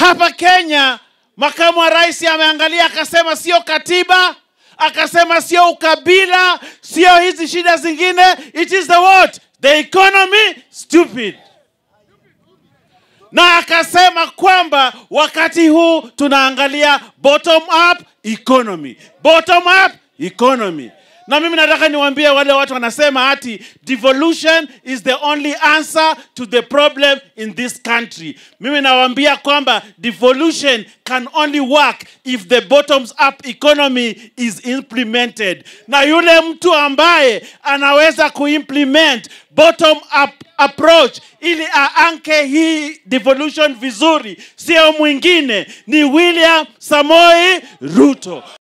Hapa Kenya makamu wa rais ameangalia akasema sio katiba, akasema sio ukabila, sio hizi shida zingine, it is the what? The economy stupid. Na akasema kwamba wakati huu tunaangalia bottom up economy, bottom up economy na mimi nataka niwaambie wale watu wanasema hati devolution is the only answer to the problem in this country. Mimi nawaambia kwamba devolution can only work if the bottoms up economy is implemented. Na yule mtu ambaye anaweza kuimplement bottom up approach ili aanke hii devolution vizuri, sio mwingine, ni William Samoi Ruto.